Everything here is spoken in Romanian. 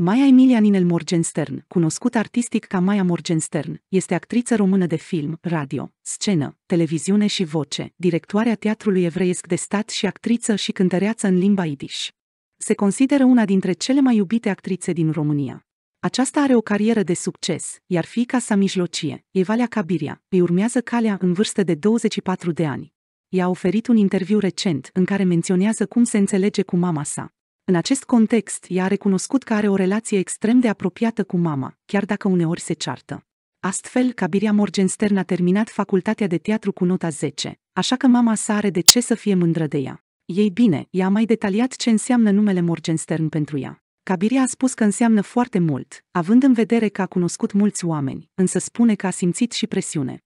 Maia Emilia Ninel Morgenstern, cunoscut artistic ca Maia Morgenstern, este actriță română de film, radio, scenă, televiziune și voce, directoarea Teatrului Evreiesc de Stat și actriță și cântăreață în limba idiș. Se consideră una dintre cele mai iubite actrițe din România. Aceasta are o carieră de succes, iar fiica sa mijlocie, Evalia Cabiria, îi urmează calea în vârstă de 24 de ani. I-a oferit un interviu recent în care menționează cum se înțelege cu mama sa. În acest context, ea a recunoscut că are o relație extrem de apropiată cu mama, chiar dacă uneori se ceartă. Astfel, Cabiria Morgenstern a terminat facultatea de teatru cu nota 10, așa că mama sa are de ce să fie mândră de ea. Ei bine, ea a mai detaliat ce înseamnă numele Morgenstern pentru ea. Cabiria a spus că înseamnă foarte mult, având în vedere că a cunoscut mulți oameni, însă spune că a simțit și presiune.